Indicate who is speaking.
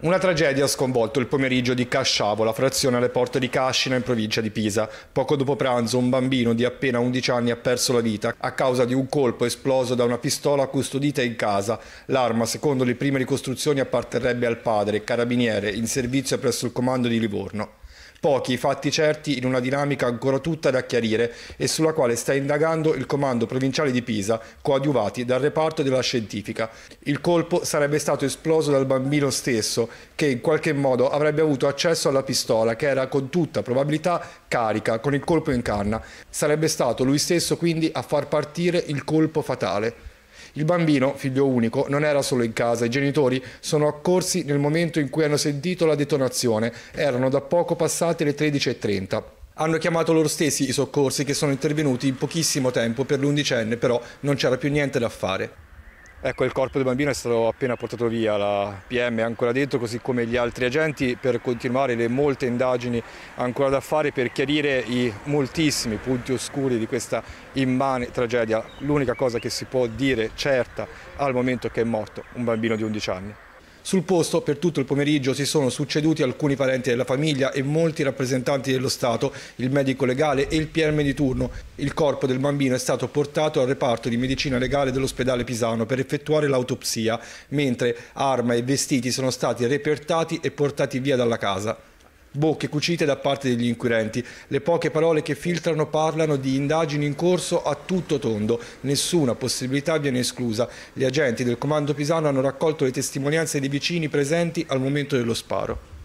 Speaker 1: Una tragedia ha sconvolto il pomeriggio di Casciavo, la frazione alle porte di Cascina in provincia di Pisa. Poco dopo pranzo un bambino di appena 11 anni ha perso la vita a causa di un colpo esploso da una pistola custodita in casa. L'arma, secondo le prime ricostruzioni, apparterrebbe al padre, carabiniere, in servizio presso il comando di Livorno pochi fatti certi in una dinamica ancora tutta da chiarire e sulla quale sta indagando il comando provinciale di Pisa, coadiuvati dal reparto della scientifica. Il colpo sarebbe stato esploso dal bambino stesso, che in qualche modo avrebbe avuto accesso alla pistola, che era con tutta probabilità carica, con il colpo in canna. Sarebbe stato lui stesso quindi a far partire il colpo fatale. Il bambino, figlio unico, non era solo in casa, i genitori sono accorsi nel momento in cui hanno sentito la detonazione, erano da poco passate le 13.30. Hanno chiamato loro stessi i soccorsi che sono intervenuti in pochissimo tempo per l'undicenne, però non c'era più niente da fare. Ecco, il corpo del bambino è stato appena portato via, la PM è ancora dentro, così come gli altri agenti, per continuare le molte indagini ancora da fare per chiarire i moltissimi punti oscuri di questa immane tragedia. L'unica cosa che si può dire certa al momento è che è morto un bambino di 11 anni. Sul posto, per tutto il pomeriggio, si sono succeduti alcuni parenti della famiglia e molti rappresentanti dello Stato, il medico legale e il PM di turno. Il corpo del bambino è stato portato al reparto di medicina legale dell'ospedale Pisano per effettuare l'autopsia, mentre arma e vestiti sono stati repertati e portati via dalla casa bocche cucite da parte degli inquirenti. Le poche parole che filtrano parlano di indagini in corso a tutto tondo, nessuna possibilità viene esclusa. Gli agenti del comando Pisano hanno raccolto le testimonianze dei vicini presenti al momento dello sparo.